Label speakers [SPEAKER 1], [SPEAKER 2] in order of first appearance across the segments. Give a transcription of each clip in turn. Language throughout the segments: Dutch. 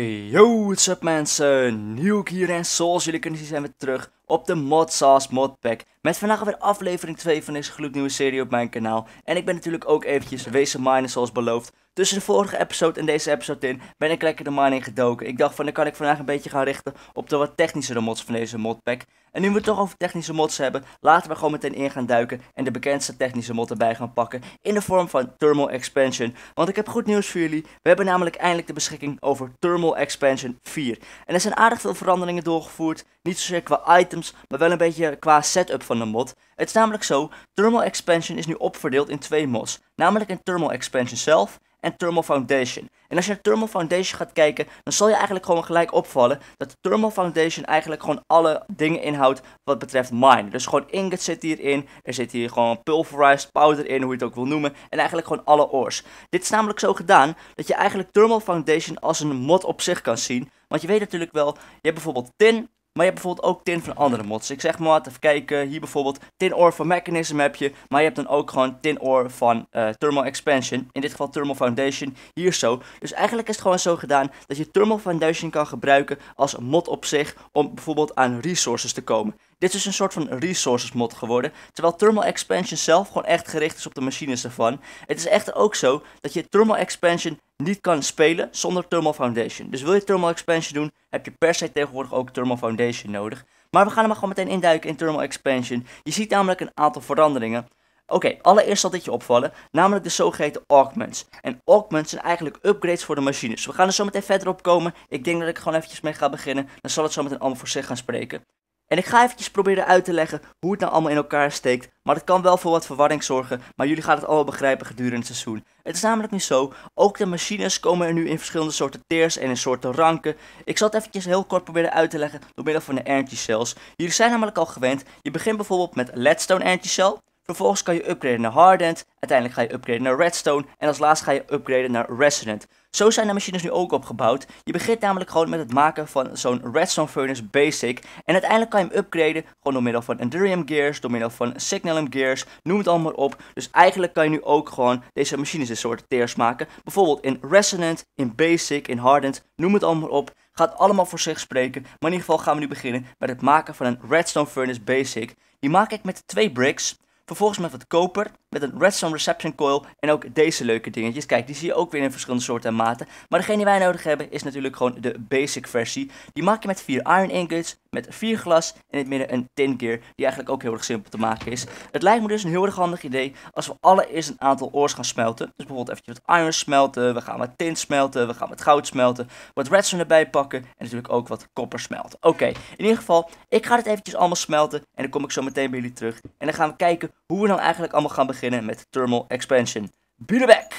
[SPEAKER 1] Yo, what's up mensen? Nieuwk hier en zoals jullie kunnen zien zijn we terug op de Mod Sauce Modpack. Met vandaag weer aflevering 2 van deze gloednieuwe serie op mijn kanaal. En ik ben natuurlijk ook eventjes wezen Miner zoals beloofd. Tussen de vorige episode en deze episode in ben ik lekker de mine in gedoken. Ik dacht van dan kan ik vandaag een beetje gaan richten op de wat technischere mods van deze modpack. En nu we het toch over technische mods hebben, laten we gewoon meteen in gaan duiken en de bekendste technische mod erbij gaan pakken in de vorm van Thermal Expansion. Want ik heb goed nieuws voor jullie, we hebben namelijk eindelijk de beschikking over Thermal Expansion 4. En er zijn aardig veel veranderingen doorgevoerd, niet zozeer qua items, maar wel een beetje qua setup van de mod. Het is namelijk zo, Thermal Expansion is nu opverdeeld in twee mods, namelijk een Thermal Expansion zelf en Thermal Foundation. En als je naar Thermal Foundation gaat kijken, dan zal je eigenlijk gewoon gelijk opvallen dat Thermal Foundation eigenlijk gewoon alle dingen inhoudt wat betreft mine. Dus gewoon ingot zit hierin, er zit hier gewoon pulverized powder in, hoe je het ook wil noemen, en eigenlijk gewoon alle ores. Dit is namelijk zo gedaan dat je eigenlijk Thermal Foundation als een mod op zich kan zien. Want je weet natuurlijk wel, je hebt bijvoorbeeld tin, maar je hebt bijvoorbeeld ook tin van andere mods. Ik zeg maar wat, even kijken. Hier bijvoorbeeld tin ore van mechanism heb je. Maar je hebt dan ook gewoon tin ore van eh, thermal expansion. In dit geval thermal foundation. Hier zo. Dus eigenlijk is het gewoon zo gedaan dat je thermal foundation kan gebruiken als mod op zich. Om bijvoorbeeld aan resources te komen. Dit is een soort van resources mod geworden, terwijl thermal expansion zelf gewoon echt gericht is op de machines ervan. Het is echt ook zo dat je thermal expansion niet kan spelen zonder thermal foundation. Dus wil je thermal expansion doen, heb je per se tegenwoordig ook thermal foundation nodig. Maar we gaan er maar gewoon meteen induiken in thermal expansion. Je ziet namelijk een aantal veranderingen. Oké, allereerst zal dit je opvallen, namelijk de zogeheten augments. En augments zijn eigenlijk upgrades voor de machines. We gaan er zo meteen verder op komen. Ik denk dat ik gewoon eventjes mee ga beginnen. Dan zal het zo meteen allemaal voor zich gaan spreken. En ik ga eventjes proberen uit te leggen hoe het nou allemaal in elkaar steekt. Maar het kan wel voor wat verwarring zorgen, maar jullie gaan het allemaal begrijpen gedurende het seizoen. Het is namelijk nu zo, ook de machines komen er nu in verschillende soorten teers en in soorten ranken. Ik zal het eventjes heel kort proberen uit te leggen door middel van de energy cells. Jullie zijn namelijk al gewend, je begint bijvoorbeeld met leadstone energy cell. Vervolgens kan je upgraden naar Hardened. Uiteindelijk ga je upgraden naar Redstone. En als laatste ga je upgraden naar Resonant. Zo zijn de machines nu ook opgebouwd. Je begint namelijk gewoon met het maken van zo'n Redstone Furnace Basic. En uiteindelijk kan je hem upgraden gewoon door middel van Endurium Gears, door middel van Signalum Gears, noem het allemaal op. Dus eigenlijk kan je nu ook gewoon deze machines in soort teers maken. Bijvoorbeeld in Resonant, in Basic, in Hardened, noem het allemaal op. Gaat allemaal voor zich spreken, maar in ieder geval gaan we nu beginnen met het maken van een Redstone Furnace Basic. Die maak ik met twee bricks. Vervolgens met wat koper met een redstone reception coil en ook deze leuke dingetjes. Kijk, die zie je ook weer in verschillende soorten en maten. Maar degene die wij nodig hebben is natuurlijk gewoon de basic versie. Die maak je met vier iron ingots, met vier glas en in het midden een tin gear, die eigenlijk ook heel erg simpel te maken is. Het lijkt me dus een heel erg handig idee als we allereerst een aantal oors gaan smelten. Dus bijvoorbeeld eventjes wat iron smelten, we gaan wat tin smelten, we gaan wat goud smelten, wat redstone erbij pakken en natuurlijk ook wat koper smelten. Oké, in ieder geval, ik ga dit eventjes allemaal smelten en dan kom ik zo meteen bij jullie terug. En dan gaan we kijken hoe we nou eigenlijk allemaal gaan beginnen beginnen met Thermal Expansion. back.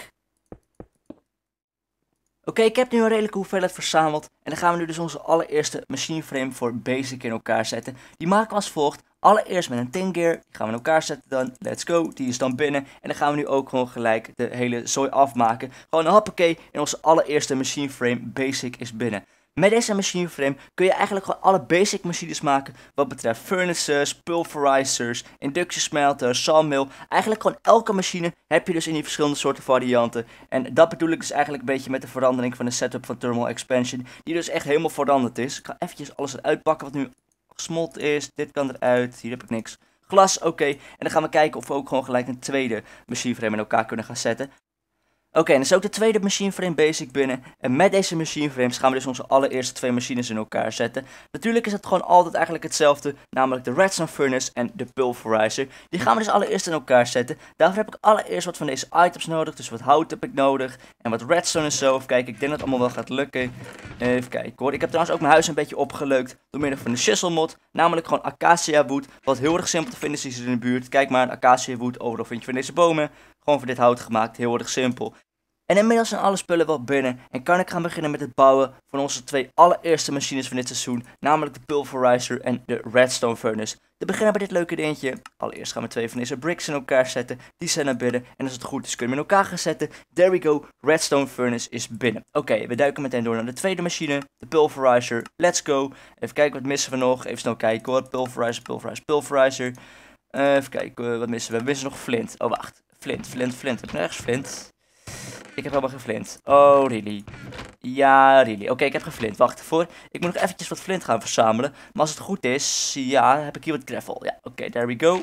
[SPEAKER 1] Oké, ik heb nu een redelijke hoeveelheid verzameld en dan gaan we nu dus onze allereerste machine frame voor basic in elkaar zetten. Die maken we als volgt. Allereerst met een 10 gear, die gaan we in elkaar zetten dan, let's go, die is dan binnen. En dan gaan we nu ook gewoon gelijk de hele zooi afmaken. Gewoon een hoppakee en onze allereerste machine frame basic is binnen. Met deze machine frame kun je eigenlijk gewoon alle basic machines maken wat betreft furnaces, pulverizers, inductiesmelter, sawmill. Eigenlijk gewoon elke machine heb je dus in die verschillende soorten varianten. En dat bedoel ik dus eigenlijk een beetje met de verandering van de setup van Thermal Expansion. Die dus echt helemaal veranderd is. Ik ga eventjes alles eruit pakken wat nu gesmolten is. Dit kan eruit, hier heb ik niks glas, oké. En dan gaan we kijken of we ook gewoon gelijk een tweede machineframe in elkaar kunnen gaan zetten. Oké, en dan is ook de tweede machine frame basic binnen. En met deze machine frames gaan we dus onze allereerste twee machines in elkaar zetten. Natuurlijk is het gewoon altijd eigenlijk hetzelfde, namelijk de redstone furnace en de pulverizer. Die gaan we dus allereerst in elkaar zetten. Daarvoor heb ik allereerst wat van deze items nodig, dus wat hout heb ik nodig en wat redstone en zo. Even kijken, ik denk dat het allemaal wel gaat lukken. Even kijken hoor, ik heb trouwens ook mijn huis een beetje opgeleukt door middel van de shizzle mod. Namelijk gewoon acacia wood, wat heel erg simpel te vinden is in de buurt. Kijk maar, acacia wood, overal vind je van deze bomen. Gewoon van dit hout gemaakt, heel erg simpel. En inmiddels zijn alle spullen wel binnen en kan ik gaan beginnen met het bouwen van onze twee allereerste machines van dit seizoen, namelijk de Pulverizer en de Redstone Furnace. Te beginnen bij dit leuke dingetje. Allereerst gaan we twee van deze bricks in elkaar zetten, die zijn naar binnen en als het goed is kunnen we in elkaar gaan zetten. There we go, Redstone Furnace is binnen. Oké, we duiken meteen door naar de tweede machine, de Pulverizer, let's go. Even kijken wat missen we nog, even snel kijken hoor, Pulverizer, Pulverizer, Pulverizer. Eh, even kijken, eh, wat missen we? We missen nog flint. Oh, wacht. Flint, flint, flint. Heb ik nergens flint? Ik heb helemaal geen flint. Oh, really? Ja, really. Oké, ik heb geen flint. Wacht, voor. Ik moet nog eventjes wat flint gaan verzamelen. Maar als het goed is, ja, heb ik hier wat gravel. Ja, oké, okay, there we go.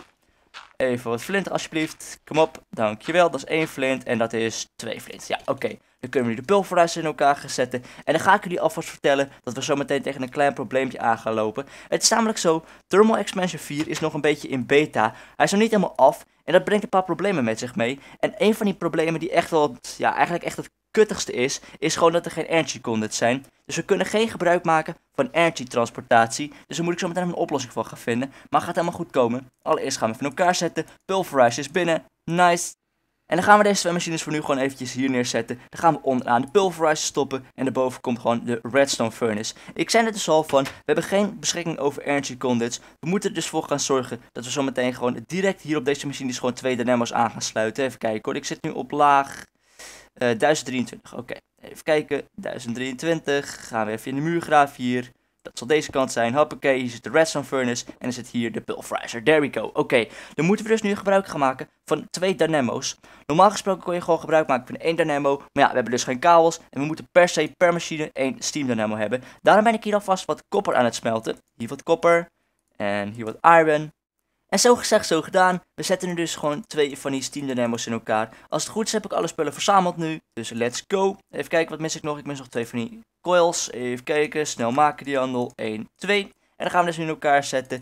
[SPEAKER 1] Even wat flint alsjeblieft. Kom op, dankjewel. Dat is één flint en dat is twee flint. Ja, oké. Dan kunnen we nu de pulverhuizen in elkaar gaan zetten. En dan ga ik jullie alvast vertellen dat we zometeen tegen een klein probleempje aan gaan lopen. Het is namelijk zo, Thermal Expansion 4 is nog een beetje in beta. Hij is nog niet helemaal af. En dat brengt een paar problemen met zich mee. En een van die problemen die echt wel, ja, eigenlijk echt het kuttigste is, is gewoon dat er geen energy condits zijn. Dus we kunnen geen gebruik maken van energy transportatie. Dus daar moet ik zo meteen een oplossing voor gaan vinden. Maar gaat helemaal goed komen. Allereerst gaan we van elkaar zetten. Pulverize is binnen. Nice. En dan gaan we deze twee machines voor nu gewoon eventjes hier neerzetten. Dan gaan we onderaan de pulverizer stoppen. En daarboven komt gewoon de redstone furnace. Ik zei net dus al van, we hebben geen beschikking over energy condits. We moeten er dus voor gaan zorgen dat we zometeen gewoon direct hier op deze machines gewoon twee dynamo's aan gaan sluiten. Even kijken hoor, ik zit nu op laag 1023, eh, oké. Even kijken, 1023. Gaan we even in de muurgraaf hier. Dat zal deze kant zijn. Hoppakee, hier zit de Redstone Furnace. En er zit hier de Pulverizer. There we go. Oké, dan moeten we dus nu gebruik gaan maken van twee dynamo's. Normaal gesproken kon je gewoon gebruik maken van één dynamo. Maar ja, we hebben dus geen kabels. En we moeten per se per machine één steam dynamo hebben. Daarom ben ik hier alvast wat koper aan het smelten. Hier wat koper. En hier wat iron. En zo gezegd, zo gedaan. We zetten nu dus gewoon twee van die Steam Dynamo's in elkaar. Als het goed is heb ik alle spullen verzameld nu. Dus let's go. Even kijken, wat mis ik nog? Ik mis nog twee van die coils. Even kijken, snel maken die handel. 1, 2. En dan gaan we dus nu in elkaar zetten.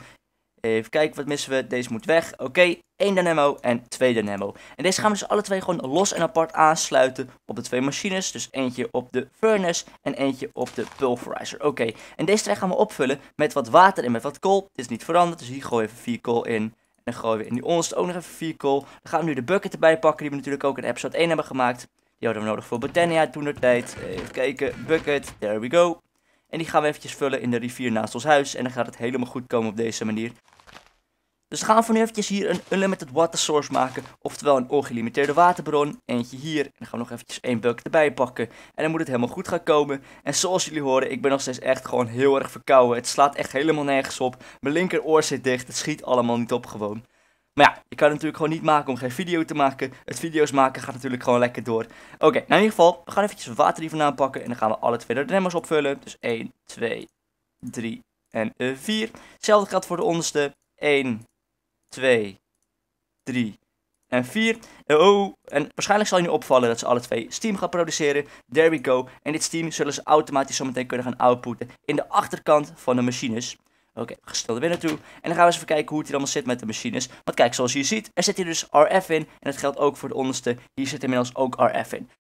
[SPEAKER 1] Even kijken, wat missen we? Deze moet weg. Oké, okay, één dynamo en twee dynamo. En deze gaan we dus alle twee gewoon los en apart aansluiten op de twee machines. Dus eentje op de furnace en eentje op de pulverizer. Oké, en deze twee gaan we opvullen met wat water en met wat kool. Dit is niet veranderd, dus hier gooi even vier kool in. En dan gooien we in die onderste ook nog even vier kool. Dan gaan we nu de bucket erbij pakken, die we natuurlijk ook in episode 1 hebben gemaakt. Die hadden we nodig voor botania toen tijd. Even kijken, bucket, there we go. En die gaan we eventjes vullen in de rivier naast ons huis. En dan gaat het helemaal goed komen op deze manier. Dus gaan we voor nu eventjes hier een unlimited water source maken. Oftewel een ongelimiteerde waterbron. Eentje hier. En dan gaan we nog eventjes één bucket erbij pakken. En dan moet het helemaal goed gaan komen. En zoals jullie horen, ik ben nog steeds echt gewoon heel erg verkouden. Het slaat echt helemaal nergens op. Mijn linkeroor zit dicht. Het schiet allemaal niet op gewoon. Maar ja, ik kan het natuurlijk gewoon niet maken om geen video te maken. Het video's maken gaat natuurlijk gewoon lekker door. Oké, nou in ieder geval, we gaan eventjes water hier vandaan pakken. En dan gaan we alle twee de remmers opvullen. Dus 1, 2, 3 en 4. Eh, Hetzelfde geldt voor de onderste. 1, 2, 3 en 4. Oh, en waarschijnlijk zal je nu opvallen dat ze alle twee Steam gaan produceren. There we go. En dit Steam zullen ze automatisch zometeen kunnen gaan outputten in de achterkant van de machines. Oké, okay, gestelde weer naartoe. En dan gaan we eens even kijken hoe het hier allemaal zit met de machines. Want kijk, zoals je ziet, er zit hier dus RF in. En dat geldt ook voor de onderste. Hier zit inmiddels ook RF in.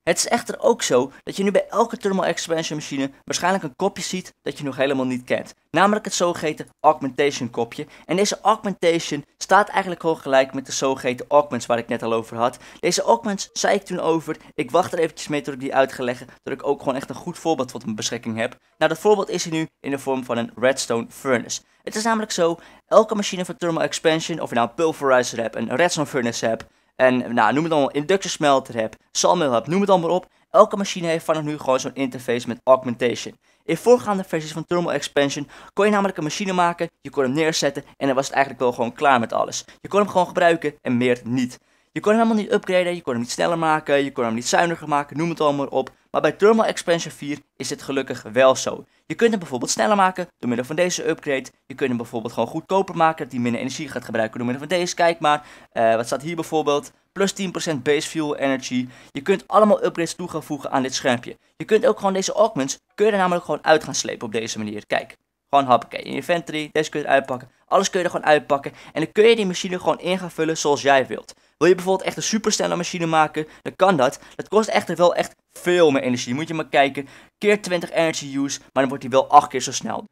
[SPEAKER 1] Het is echter ook zo dat je nu bij elke thermal expansion machine waarschijnlijk een kopje ziet dat je nog helemaal niet kent. Namelijk het zogeheten augmentation kopje. En deze augmentation staat eigenlijk gewoon gelijk met de zogeheten augments waar ik net al over had. Deze augments zei ik toen over. Ik wacht er eventjes mee tot ik die uit ga leggen. ik ook gewoon echt een goed voorbeeld tot mijn beschikking heb. Nou dat voorbeeld is hier nu in de vorm van een redstone furnace. Het is namelijk zo, elke machine van thermal expansion, of je nou een pulverizer hebt, een redstone furnace hebt en nou, noem het allemaal smelter heb, sawmill heb, noem het allemaal op. Elke machine heeft vanaf nu gewoon zo'n interface met augmentation. In voorgaande versies van Thermal Expansion kon je namelijk een machine maken, je kon hem neerzetten en dan was het eigenlijk wel gewoon klaar met alles. Je kon hem gewoon gebruiken en meer niet. Je kon hem helemaal niet upgraden, je kon hem niet sneller maken, je kon hem niet zuiniger maken, noem het allemaal op. Maar bij Thermal Expansion 4 is dit gelukkig wel zo. Je kunt hem bijvoorbeeld sneller maken door middel van deze upgrade. Je kunt hem bijvoorbeeld gewoon goedkoper maken dat hij minder energie gaat gebruiken door middel van deze. Kijk maar, eh, wat staat hier bijvoorbeeld? Plus 10% base fuel energy. Je kunt allemaal upgrades toevoegen aan dit schermpje. Je kunt ook gewoon deze augments, kun je er namelijk gewoon uit gaan slepen op deze manier. Kijk. Gewoon hoppakee, in inventory, deze kun je uitpakken. Alles kun je er gewoon uitpakken. En dan kun je die machine gewoon in gaan vullen zoals jij wilt. Wil je bijvoorbeeld echt een snelle machine maken, dan kan dat. Dat kost echter wel echt veel meer energie. Moet je maar kijken, keer 20 energy use, maar dan wordt hij wel 8 keer zo snel.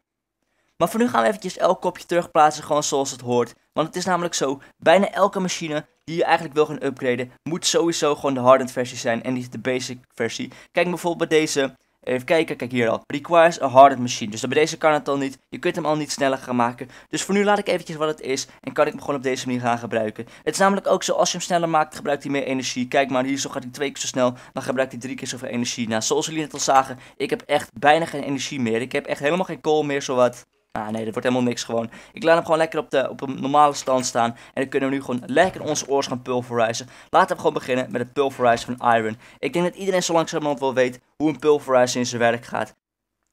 [SPEAKER 1] Maar voor nu gaan we eventjes elk kopje terugplaatsen, gewoon zoals het hoort. Want het is namelijk zo, bijna elke machine die je eigenlijk wil gaan upgraden, moet sowieso gewoon de hardened versie zijn en niet de basic versie. Kijk bijvoorbeeld bij deze Even kijken, kijk hier al. Requires a hardened machine. Dus bij deze kan het al niet. Je kunt hem al niet sneller gaan maken. Dus voor nu laat ik eventjes wat het is. En kan ik hem gewoon op deze manier gaan gebruiken. Het is namelijk ook zo, als je hem sneller maakt, gebruikt hij meer energie. Kijk maar, hier zo gaat hij twee keer zo snel. Dan gebruikt hij drie keer zoveel energie. Nou, zoals jullie net al zagen, ik heb echt bijna geen energie meer. Ik heb echt helemaal geen kool meer, zowat. Ah, nee, dat wordt helemaal niks gewoon. Ik laat hem gewoon lekker op, de, op een normale stand staan. En dan kunnen we nu gewoon lekker onze oors gaan pulverizen. Laten we gewoon beginnen met het pulverizen van iron. Ik denk dat iedereen zo langzamerhand wel weet hoe een pulverizer in zijn werk gaat.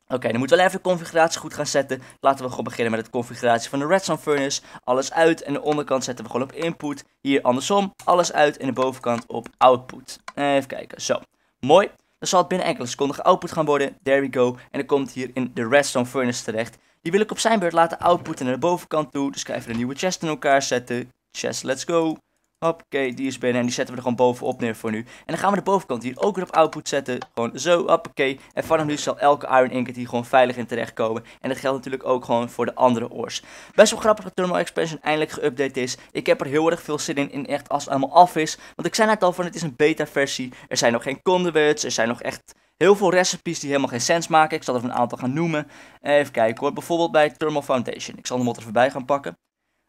[SPEAKER 1] Oké, dan moeten we even de configuratie goed gaan zetten. Laten we gewoon beginnen met de configuratie van de redstone furnace. Alles uit en de onderkant zetten we gewoon op input. Hier andersom, alles uit en de bovenkant op output. Even kijken, zo. Mooi. Dan zal het binnen enkele seconden output gaan worden. There we go. En dan komt hier in de redstone furnace terecht. Die wil ik op zijn beurt laten outputten naar de bovenkant toe. Dus ik ga even een nieuwe chest in elkaar zetten. Chest, let's go. Hoppakee, die is binnen en die zetten we er gewoon bovenop neer voor nu. En dan gaan we de bovenkant hier ook weer op output zetten. Gewoon zo, hoppakee. En vanaf nu zal elke iron ingot hier gewoon veilig in terechtkomen. En dat geldt natuurlijk ook gewoon voor de andere oors. Best wel grappig dat Thermal Expansion eindelijk geüpdate is. Ik heb er heel erg veel zin in, in echt als het allemaal af is. Want ik zei net al van het is een beta versie. Er zijn nog geen conduits, er zijn nog echt Heel veel recipes die helemaal geen sens maken. Ik zal er een aantal gaan noemen. Even kijken hoor. Bijvoorbeeld bij Thermal Foundation. Ik zal hem wat er voorbij gaan pakken.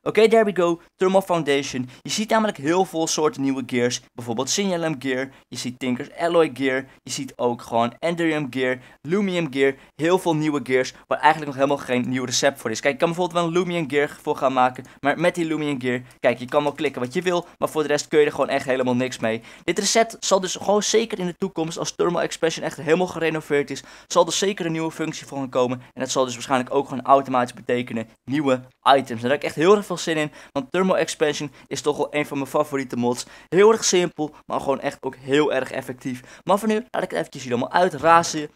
[SPEAKER 1] Oké, there we go. Thermal Foundation. Je ziet namelijk heel veel soorten nieuwe gears. Bijvoorbeeld Signalum gear. Je ziet Tinker's Alloy gear. Je ziet ook gewoon Enderium gear. Lumium gear. Heel veel nieuwe gears waar eigenlijk nog helemaal geen nieuw recept voor is. Kijk, ik kan bijvoorbeeld wel een Lumium gear voor gaan maken. Maar met die Lumium gear, kijk, je kan wel klikken wat je wil. Maar voor de rest kun je er gewoon echt helemaal niks mee. Dit recept zal dus gewoon zeker in de toekomst, als Thermal Expression echt helemaal gerenoveerd is, zal er zeker een nieuwe functie voor gaan komen. En dat zal dus waarschijnlijk ook gewoon automatisch betekenen nieuwe items. En daar heb ik echt heel erg veel zin in, want Thermal Expansion is toch wel een van mijn favoriete mods. Heel erg simpel, maar gewoon echt ook heel erg effectief. Maar voor nu laat ik het eventjes hier allemaal uitrazen.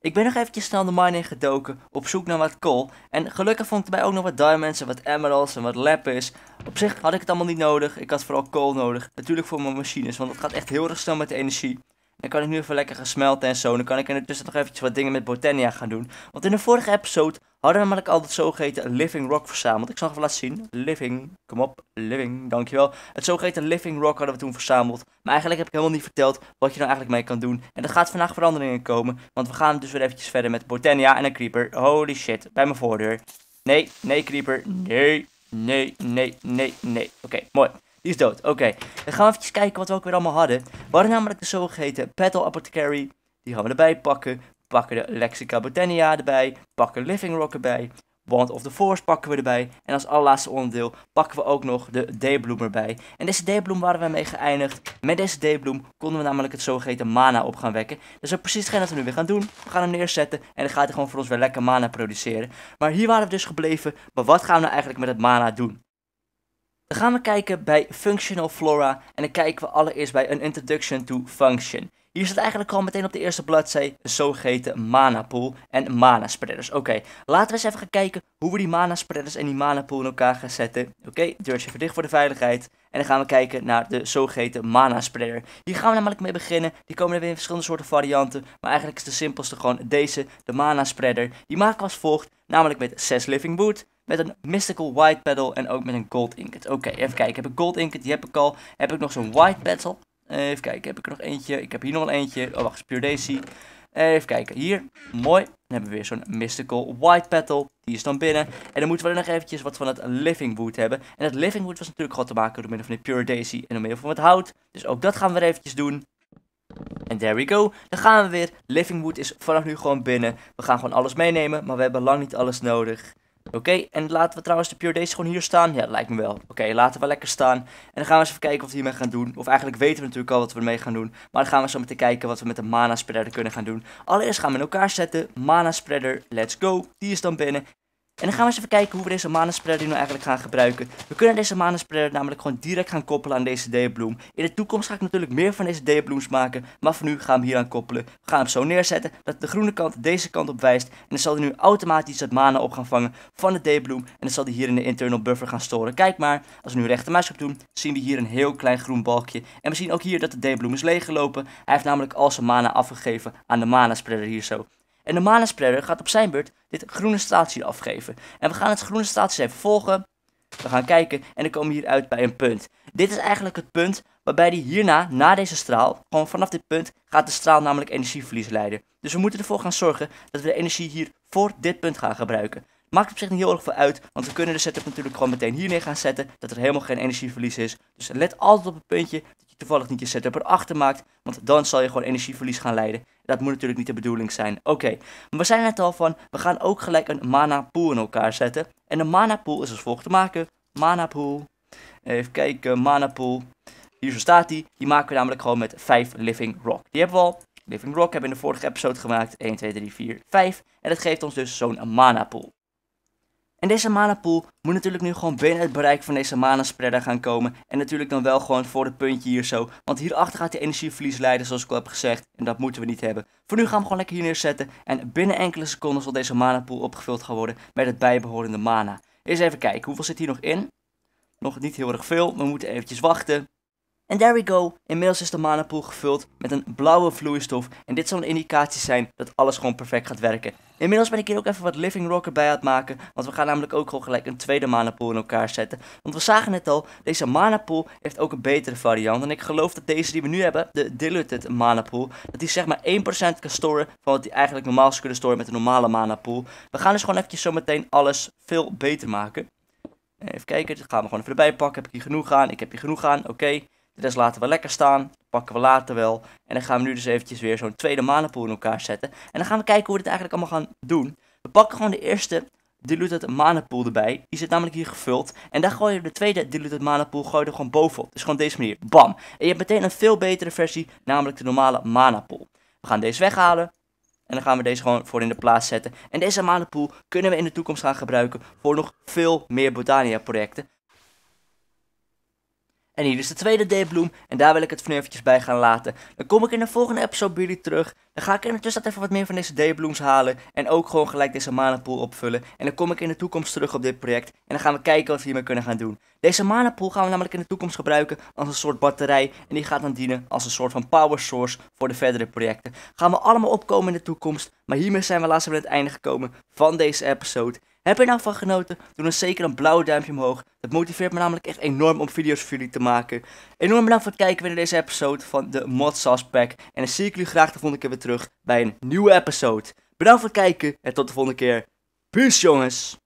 [SPEAKER 1] Ik ben nog eventjes snel de mine in gedoken, op zoek naar wat kool. En gelukkig vond ik erbij ook nog wat diamonds en wat emeralds en wat lapis. Op zich had ik het allemaal niet nodig, ik had vooral kool nodig. Natuurlijk voor mijn machines, want het gaat echt heel erg snel met de energie. Dan kan ik nu even lekker gaan smelten en zo. Dan kan ik in tussentijd nog eventjes wat dingen met Botania gaan doen. Want in de vorige episode hadden we namelijk al zo zogeheten Living Rock verzameld. Ik zal het even laten zien. Living, kom op, Living, dankjewel. Het zogeheten Living Rock hadden we toen verzameld. Maar eigenlijk heb ik helemaal niet verteld wat je nou eigenlijk mee kan doen. En er gaat vandaag in komen. Want we gaan dus weer eventjes verder met Botania en een Creeper. Holy shit, bij mijn voordeur. Nee, nee Creeper, nee, nee, nee, nee, nee. Oké, mooi. Die is dood. Oké, dan gaan we even kijken wat we ook weer allemaal hadden. We hadden namelijk de zogeheten Petal Apothecary. Die gaan we erbij pakken. Pakken de Lexica Botania erbij. Pakken Living Rock erbij. Wand of the Force pakken we erbij. En als allerlaatste onderdeel pakken we ook nog de d erbij. En deze d Bloom waren we mee geëindigd. Met deze d Bloom konden we namelijk het zogeheten mana op gaan wekken. Dat is ook precies hetgeen dat we nu weer gaan doen. We gaan hem neerzetten en dan gaat hij gewoon voor ons weer lekker mana produceren. Maar hier waren we dus gebleven. Maar wat gaan we nou eigenlijk met het mana doen? Dan gaan we kijken bij Functional Flora en dan kijken we allereerst bij een Introduction to Function. Hier staat eigenlijk al meteen op de eerste bladzij een zogeheten mana pool en mana spreaders. Oké, laten we eens even gaan kijken hoe we die mana spreaders en die mana pool in elkaar gaan zetten. Oké, okay, deurtje verdicht voor de veiligheid. En dan gaan we kijken naar de zogeheten mana spreader. Hier gaan we namelijk mee beginnen. Die komen er weer in verschillende soorten varianten. Maar eigenlijk is de simpelste gewoon deze, de mana spreader. Die maken we als volgt, namelijk met 6 living boot, met een Mystical White Petal en ook met een Gold inket. Oké, even kijken. Heb ik Gold inket? Die heb ik al. Heb ik nog zo'n White Petal? even kijken, heb ik er nog eentje? Ik heb hier nog wel eentje. Oh, wacht, Pure Daisy. even kijken, hier. Mooi. Dan hebben we weer zo'n Mystical White Petal. Die is dan binnen. En dan moeten we er nog eventjes wat van het Living Wood hebben. En het Living Wood was natuurlijk gewoon te maken door middel van de Pure Daisy en door middel van het hout. Dus ook dat gaan we er eventjes doen. En there we go. Dan gaan we weer. Living Wood is vanaf nu gewoon binnen. We gaan gewoon alles meenemen, maar we hebben lang niet alles nodig. Oké, en laten we trouwens de Pure Days gewoon hier staan. Ja, lijkt me wel. Oké, laten we lekker staan. En dan gaan we eens even kijken wat we hiermee gaan doen. Of eigenlijk weten we natuurlijk al wat we ermee gaan doen. Maar dan gaan we zo meteen kijken wat we met de mana spreader kunnen gaan doen. Allereerst gaan we in elkaar zetten. Mana spreader, let's go. Die is dan binnen. En dan gaan we eens even kijken hoe we deze mana spreader nu eigenlijk gaan gebruiken. We kunnen deze mana spreader namelijk gewoon direct gaan koppelen aan deze deelbloem. In de toekomst ga ik natuurlijk meer van deze deelbloems maken, maar voor nu gaan we hem hier aan koppelen. We gaan hem zo neerzetten dat de groene kant deze kant op wijst. En dan zal hij nu automatisch dat mana op gaan vangen van de deelbloem. En dan zal hij hier in de internal buffer gaan storen. Kijk maar, als we nu rechtermuis op doen, zien we hier een heel klein groen balkje. En we zien ook hier dat de deelbloem is leeggelopen. Hij heeft namelijk al zijn mana afgegeven aan de spreader hier zo. En de mana spreader gaat op zijn beurt dit groene staatje afgeven. En we gaan het groene staatje even volgen. We gaan kijken en dan komen we hier uit bij een punt. Dit is eigenlijk het punt waarbij die hierna, na deze straal, gewoon vanaf dit punt, gaat de straal namelijk energieverlies leiden. Dus we moeten ervoor gaan zorgen dat we de energie hier voor dit punt gaan gebruiken. Maakt op zich niet heel erg veel uit, want we kunnen de setup natuurlijk gewoon meteen hier neer gaan zetten, dat er helemaal geen energieverlies is. Dus let altijd op het puntje dat je toevallig niet je setup erachter maakt, want dan zal je gewoon energieverlies gaan leiden. Dat moet natuurlijk niet de bedoeling zijn. Oké, maar we zijn net al van, we gaan ook gelijk een mana pool in elkaar zetten. En de mana pool is als volgt te maken. Mana pool. Even kijken, mana pool. Hier zo staat die. Die maken we namelijk gewoon met 5 living rock. Die hebben we al. Living Rock hebben we in de vorige episode gemaakt. 1, 2, 3, 4, 5. En dat geeft ons dus zo'n mana pool. En deze pool moet natuurlijk nu gewoon binnen het bereik van deze spreader gaan komen. En natuurlijk dan wel gewoon voor het puntje hier zo. Want hierachter gaat de energieverlies leiden zoals ik al heb gezegd. En dat moeten we niet hebben. Voor nu gaan we gewoon lekker hier neerzetten. En binnen enkele seconden zal deze pool opgevuld gaan worden met het bijbehorende mana. Eens even kijken, hoeveel zit hier nog in? Nog niet heel erg veel, we moeten eventjes wachten. En there we go, inmiddels is de manapool gevuld met een blauwe vloeistof. En dit zal een indicatie zijn dat alles gewoon perfect gaat werken. Inmiddels ben ik hier ook even wat Living Rock erbij aan het maken. Want we gaan namelijk ook gewoon gelijk een tweede manapool in elkaar zetten. Want we zagen net al, deze manapool heeft ook een betere variant. En ik geloof dat deze die we nu hebben, de Diluted manapool, dat die zeg maar 1% kan storen van wat die eigenlijk normaal zou kunnen storen met een normale manapool. We gaan dus gewoon eventjes zometeen alles veel beter maken. Even kijken, dat gaan we gewoon even erbij pakken. Heb ik hier genoeg aan? Ik heb hier genoeg aan, oké. De rest laten we lekker staan. Pakken we later wel. En dan gaan we nu dus eventjes weer zo'n tweede manenpool in elkaar zetten. En dan gaan we kijken hoe we dit eigenlijk allemaal gaan doen. We pakken gewoon de eerste diluted pool erbij. Die zit namelijk hier gevuld. En daar gooien we de tweede diluted manapool gooi er gewoon bovenop. Dus gewoon deze manier. Bam. En je hebt meteen een veel betere versie. Namelijk de normale pool. We gaan deze weghalen. En dan gaan we deze gewoon voor in de plaats zetten. En deze pool kunnen we in de toekomst gaan gebruiken voor nog veel meer Botania projecten. En hier is de tweede D-bloem. En daar wil ik het voor eventjes bij gaan laten. Dan kom ik in de volgende episode bij jullie terug. Dan ga ik in de tussentijd even wat meer van deze D-blooms halen. En ook gewoon gelijk deze manenpool opvullen. En dan kom ik in de toekomst terug op dit project. En dan gaan we kijken wat we hiermee kunnen gaan doen. Deze manenpool gaan we namelijk in de toekomst gebruiken als een soort batterij. En die gaat dan dienen als een soort van power source voor de verdere projecten. Gaan we allemaal opkomen in de toekomst. Maar hiermee zijn we laatst aan het einde gekomen van deze episode. Heb je er nou van genoten? Doe dan zeker een blauw duimpje omhoog. Dat motiveert me namelijk echt enorm om video's voor jullie te maken. Enorm bedankt voor het kijken weer naar deze episode van de Mod Sauce Pack. En dan zie ik jullie graag de volgende keer weer terug bij een nieuwe episode. Bedankt voor het kijken en tot de volgende keer. Peace jongens!